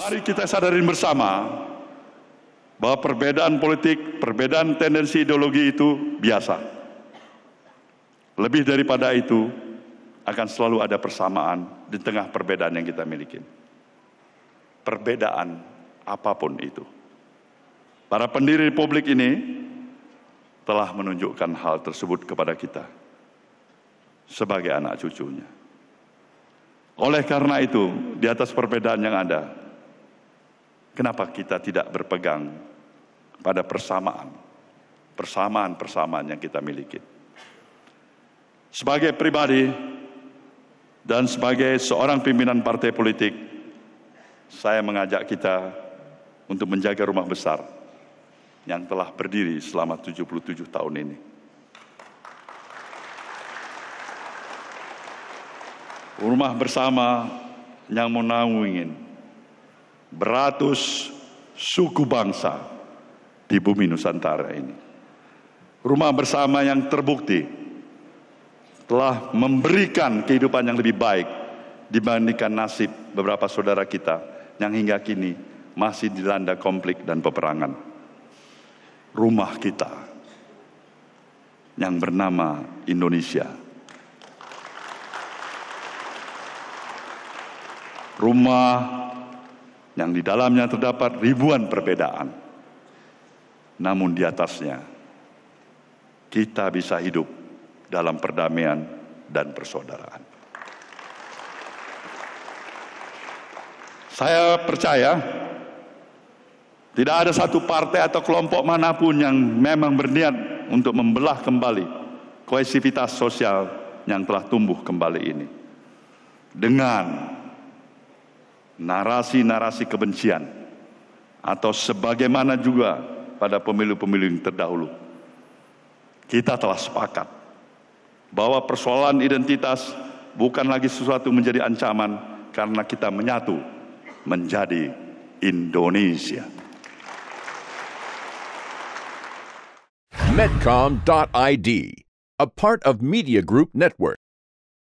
Mari kita sadarin bersama bahwa perbedaan politik, perbedaan tendensi ideologi itu biasa. Lebih daripada itu, akan selalu ada persamaan di tengah perbedaan yang kita miliki. Perbedaan apapun itu. Para pendiri publik ini telah menunjukkan hal tersebut kepada kita sebagai anak cucunya. Oleh karena itu, di atas perbedaan yang ada, Kenapa kita tidak berpegang pada persamaan? Persamaan-persamaan yang kita miliki. Sebagai pribadi dan sebagai seorang pimpinan partai politik, saya mengajak kita untuk menjaga rumah besar yang telah berdiri selama 77 tahun ini. Rumah bersama yang menaungin beratus suku bangsa di bumi Nusantara ini. Rumah bersama yang terbukti telah memberikan kehidupan yang lebih baik dibandingkan nasib beberapa saudara kita yang hingga kini masih dilanda konflik dan peperangan. Rumah kita yang bernama Indonesia. Rumah yang di dalamnya terdapat ribuan perbedaan. Namun di atasnya kita bisa hidup dalam perdamaian dan persaudaraan. Saya percaya tidak ada satu partai atau kelompok manapun yang memang berniat untuk membelah kembali kohesivitas sosial yang telah tumbuh kembali ini. Dengan narasi-narasi kebencian atau sebagaimana juga pada pemilu-pemilu yang terdahulu. Kita telah sepakat bahwa persoalan identitas bukan lagi sesuatu menjadi ancaman karena kita menyatu menjadi Indonesia. Medcom.id, a part of Media Group Network.